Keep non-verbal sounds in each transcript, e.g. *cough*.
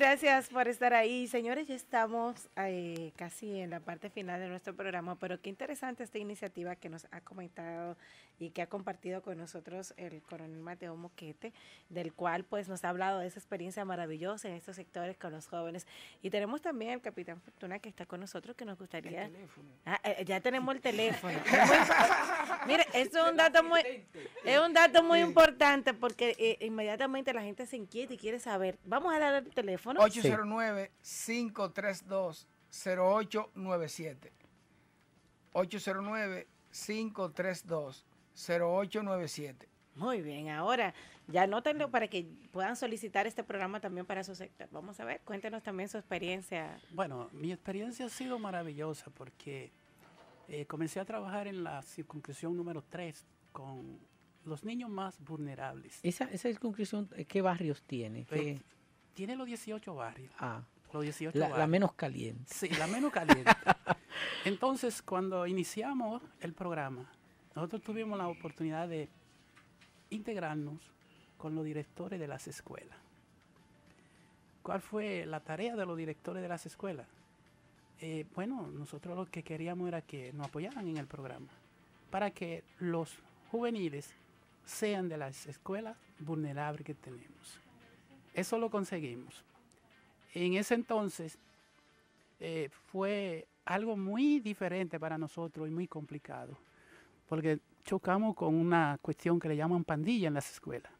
gracias por estar ahí. Señores, ya estamos eh, casi en la parte final de nuestro programa, pero qué interesante esta iniciativa que nos ha comentado y que ha compartido con nosotros el coronel Mateo Moquete, del cual pues nos ha hablado de esa experiencia maravillosa en estos sectores con los jóvenes. Y tenemos también al capitán Fortuna que está con nosotros, que nos gustaría... Ah, eh, ya tenemos el teléfono. *laughs* Mire, es un dato muy, es un dato muy importante porque eh, inmediatamente la gente se inquieta y quiere saber. Vamos a dar el teléfono 809-532-0897. 809-532-0897. Muy bien, ahora ya anótenlo para que puedan solicitar este programa también para su sector. Vamos a ver, cuéntenos también su experiencia. Bueno, mi experiencia ha sido maravillosa porque eh, comencé a trabajar en la circunscripción número 3 con los niños más vulnerables. ¿Esa, esa circunscripción eh, qué barrios tiene? Eh, tiene los 18 barrios. Ah. Los 18 barrios. la menos caliente. Sí, la menos caliente. *laughs* Entonces, cuando iniciamos el programa, nosotros tuvimos la oportunidad de integrarnos con los directores de las escuelas. ¿Cuál fue la tarea de los directores de las escuelas? Eh, bueno, nosotros lo que queríamos era que nos apoyaran en el programa para que los juveniles sean de las escuelas vulnerables que tenemos. Eso lo conseguimos. En ese entonces eh, fue algo muy diferente para nosotros y muy complicado, porque chocamos con una cuestión que le llaman pandilla en las escuelas.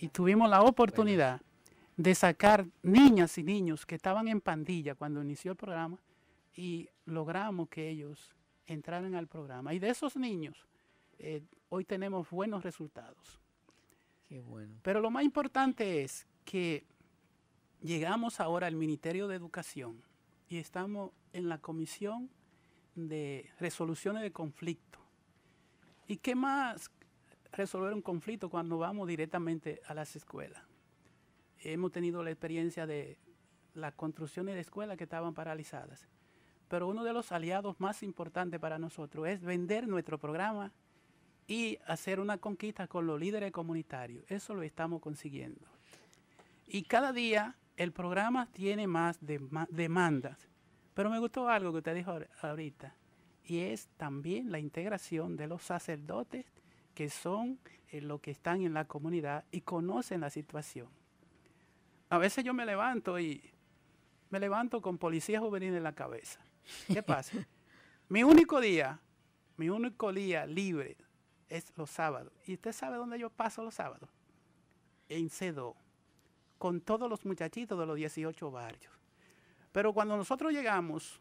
Y tuvimos la oportunidad de sacar niñas y niños que estaban en pandilla cuando inició el programa y logramos que ellos entraran al programa. Y de esos niños, eh, hoy tenemos buenos resultados. Pero lo más importante es que llegamos ahora al Ministerio de Educación y estamos en la Comisión de Resoluciones de Conflicto. ¿Y qué más resolver un conflicto cuando vamos directamente a las escuelas? Hemos tenido la experiencia de las construcciones de escuelas que estaban paralizadas. Pero uno de los aliados más importantes para nosotros es vender nuestro programa y hacer una conquista con los líderes comunitarios. Eso lo estamos consiguiendo. Y cada día el programa tiene más demandas. Pero me gustó algo que usted dijo ahorita, y es también la integración de los sacerdotes que son eh, los que están en la comunidad y conocen la situación. A veces yo me levanto y me levanto con policía juvenil en la cabeza. ¿Qué pasa? *laughs* mi único día, mi único día libre es los sábados. ¿Y usted sabe dónde yo paso los sábados? En Cedo, con todos los muchachitos de los 18 barrios. Pero cuando nosotros llegamos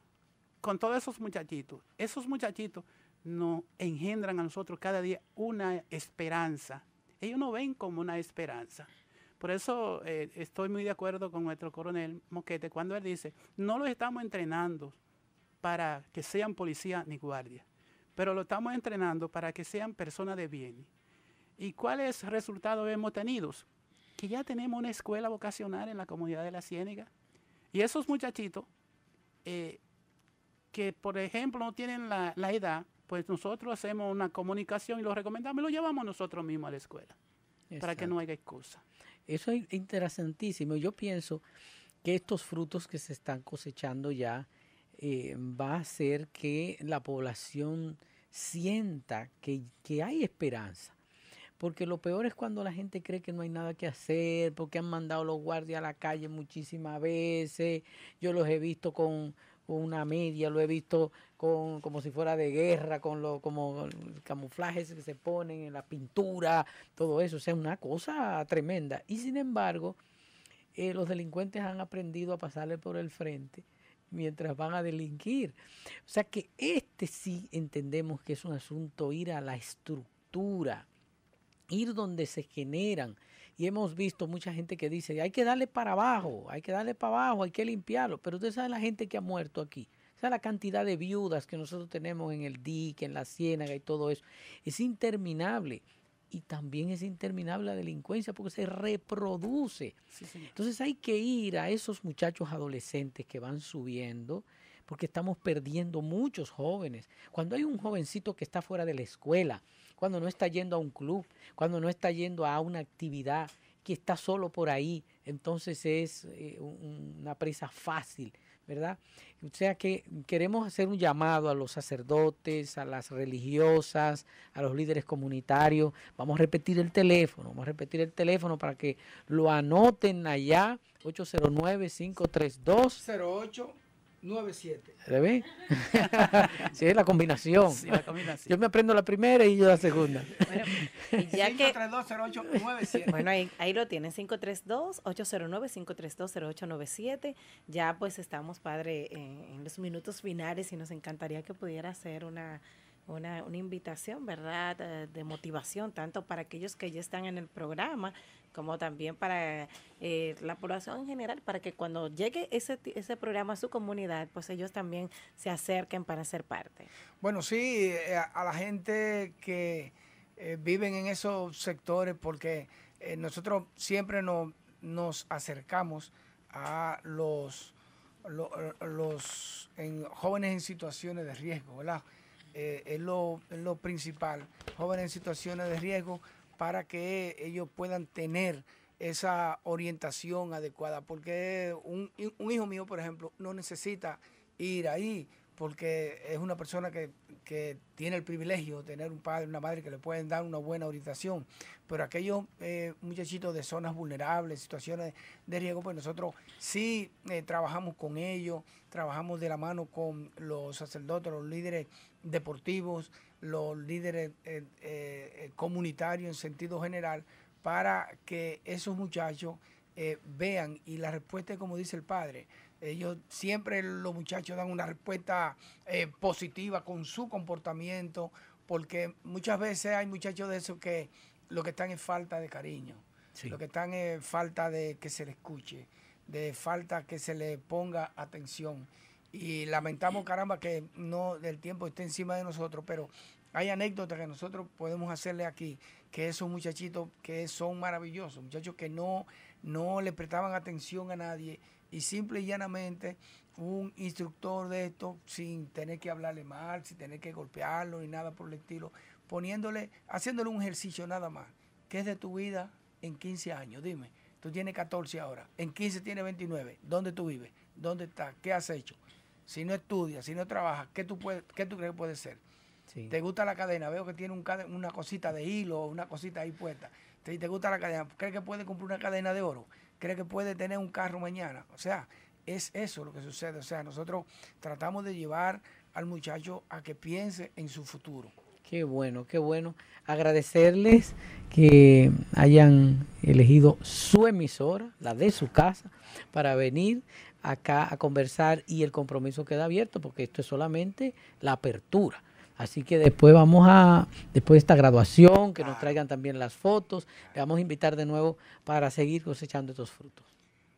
con todos esos muchachitos, esos muchachitos nos engendran a nosotros cada día una esperanza. Ellos no ven como una esperanza. Por eso eh, estoy muy de acuerdo con nuestro coronel Moquete cuando él dice, no los estamos entrenando para que sean policía ni guardia pero lo estamos entrenando para que sean personas de bien. ¿Y cuáles resultados hemos tenido? Que ya tenemos una escuela vocacional en la comunidad de la Ciénega. Y esos muchachitos eh, que, por ejemplo, no tienen la, edad, pues nosotros hacemos una comunicación y los recomendamos, y lo llevamos nosotros mismos a la escuela, para que no haya excusa. Eso es interesantísimo. Yo pienso que estos frutos que se están cosechando ya, eh, va a hacer que la población sienta que, hay esperanza. Porque lo peor es cuando la gente cree que no hay nada que hacer, porque han mandado los guardias a la calle muchísimas veces. Yo los he visto con, una media, lo he visto con, como si fuera de guerra, con los como camuflajes que se ponen en la pintura, todo eso, o sea, una cosa tremenda. Y sin embargo, eh, los delincuentes han aprendido a pasarle por el frente mientras van a delinquir. O sea que este sí entendemos que es un asunto ir a la estructura, ir donde se generan. Y hemos visto mucha gente que dice, hay que darle para abajo, hay que darle para abajo, hay que limpiarlo. Pero usted sabe la gente que ha muerto aquí. O sea, la cantidad de viudas que nosotros tenemos en el dique, en la Ciénaga y todo eso. Es interminable y también es interminable la delincuencia porque se reproduce. Entonces hay que ir a esos muchachos adolescentes que van subiendo porque estamos perdiendo muchos jóvenes. Cuando hay un jovencito que está fuera de la escuela, cuando no está yendo a un club, cuando no está yendo a una actividad, que está solo por ahí, entonces es eh, una presa fácil ¿verdad? O sea que queremos hacer un llamado a los sacerdotes, a las religiosas, a los líderes comunitarios. Vamos a repetir el teléfono, vamos a repetir el teléfono para que lo anoten allá, 809-532. 08 9-7. ¿La *laughs* sí, es la combinación. Yo me aprendo la primera y yo la segunda. Bueno, ya 532-0897. Bueno, ahí, ahí, lo tienen, 532-809-532-0897. Ya pues estamos, padre, en, en los minutos finales y nos encantaría que pudiera hacer una una, invitación, ¿verdad?, eh, de, motivación, tanto para aquellos que ya están en el programa, como también para eh, la población en general, para que cuando llegue ese, ese programa a su comunidad, pues ellos también se acerquen para ser parte. Bueno, sí, eh, a, la gente que viven en esos sectores, porque nosotros siempre nos acercamos a los, los, jóvenes en situaciones de riesgo, ¿verdad? Eh, es, lo, lo principal, jóvenes en situaciones de riesgo, para que ellos puedan tener esa orientación adecuada, porque un, hijo mío, por ejemplo, no necesita ir ahí, porque es una persona que, tiene el privilegio de tener un padre, una madre que le pueden dar una buena orientación. Pero aquellos eh, muchachitos de zonas vulnerables, situaciones de riesgo, pues nosotros sí eh, trabajamos con ellos, trabajamos de la mano con los sacerdotes, los líderes deportivos, los líderes eh, eh, comunitarios en sentido general, para que esos muchachos eh, vean y la respuesta es como dice el padre. Ellos siempre los muchachos dan una respuesta positiva con su comportamiento, porque muchas veces hay muchachos de esos que lo que están es falta de cariño, lo que están es falta de que se le escuche, de falta que se le ponga atención y lamentamos, caramba, que no del tiempo esté encima de nosotros, pero hay anécdotas que nosotros podemos hacerle aquí, que esos muchachitos que son maravillosos, muchachos que no, no le prestaban atención a nadie y simple y llanamente un instructor de esto, sin tener que hablarle mal, sin tener que golpearlo ni nada por el estilo, poniéndole, haciéndole un ejercicio nada más, ¿Qué es de tu vida en 15 años, dime. Tú tienes 14 ahora, en 15 tienes 29. ¿Dónde tú vives? ¿Dónde estás? ¿Qué has hecho? si no estudias, si no trabajas, ¿qué tú, crees que puede ser? ¿Te gusta la cadena? Veo que tiene una cosita de hilo, una cosita ahí puesta. ¿Te, ¿Te gusta la cadena? ¿Crees que puede comprar una cadena de oro? ¿Crees que puede tener un carro mañana? O sea, es eso lo que sucede. O sea, nosotros tratamos de llevar al muchacho a que piense en su futuro. Qué bueno, qué bueno. Agradecerles que hayan elegido su emisora, la de su casa, para venir acá a conversar y el compromiso queda abierto porque esto es solamente la apertura. Así que después vamos a, después de esta graduación, que nos traigan también las fotos, le vamos a invitar de nuevo para seguir cosechando estos frutos.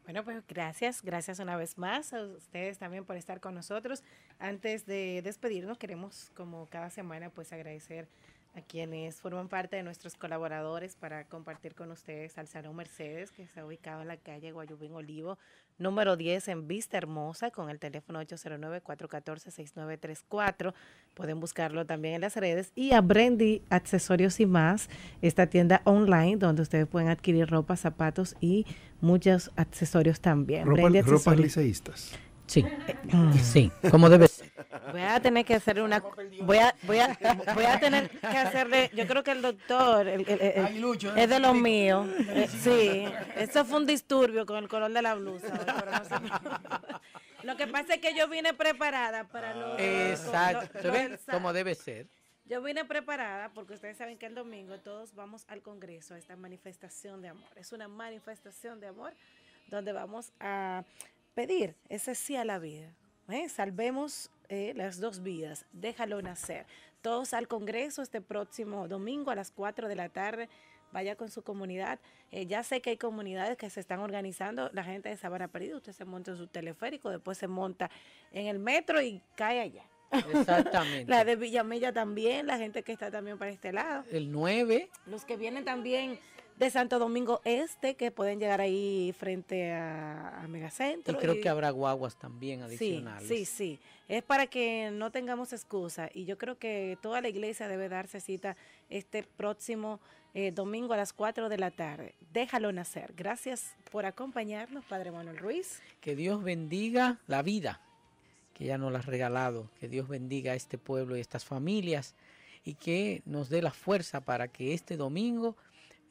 Bueno, pues gracias, gracias una vez más a ustedes también por estar con nosotros. Antes de despedirnos, queremos, como cada semana, pues agradecer a quienes forman parte de nuestros colaboradores para compartir con ustedes al Salón Mercedes, que está ubicado en la calle Guayubín Olivo, número 10 en Vista Hermosa, con el teléfono 809-414-6934. Pueden buscarlo también en las redes. Y a Brandy Accesorios y más, esta tienda online donde ustedes pueden adquirir ropa, zapatos y muchos accesorios también. Ropa, liceístas. Sí, eh, mm. sí, como debe ser. Voy a tener que hacerle una. Voy a, voy a, tener que hacerle. Yo creo que el doctor es de los míos. Eh, sí, eso fue un disturbio con el color de la blusa. *laughs* Lo que pasa es que yo vine preparada para lo. Ah. Exacto. Como debe ser. Yo vine preparada porque ustedes saben que el domingo todos vamos al Congreso a esta manifestación de amor. Es una manifestación de amor donde vamos a pedir ese sí a la vida ¿eh? Salvemos eh, las dos vidas, déjalo nacer. Todos al Congreso este próximo domingo a las 4 de la tarde. Vaya con su comunidad. Eh, ya sé que hay comunidades que se están organizando. La gente de Sabana Perdida, usted se monta en su teleférico, después se monta en el metro y cae allá. Exactamente. *laughs* la de Villamella también, la gente que está también para este lado. El 9. Los que vienen también de Santo Domingo Este, que pueden llegar ahí frente a, Megacentro. Y creo que habrá guaguas también adicionales. Sí, sí, Es para que no tengamos excusa. Y yo creo que toda la iglesia debe darse cita este próximo eh, domingo a las 4 de la tarde. Déjalo nacer. Gracias por acompañarnos, Padre Manuel Ruiz. Que Dios bendiga la vida que ya nos la ha regalado. Que Dios bendiga a este pueblo y estas familias y que nos dé la fuerza para que este domingo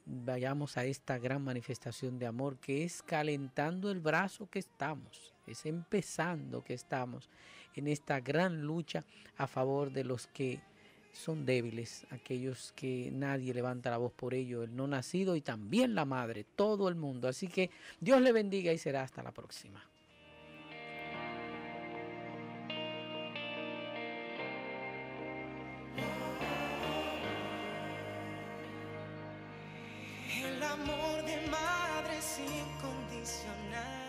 vayamos a esta gran manifestación de amor que es calentando el brazo que estamos, es empezando que estamos en esta gran lucha a favor de los que son débiles, aquellos que nadie levanta la voz por ellos, el no nacido y también la madre, todo el mundo. Así que Dios le bendiga y será hasta la próxima. incondicional.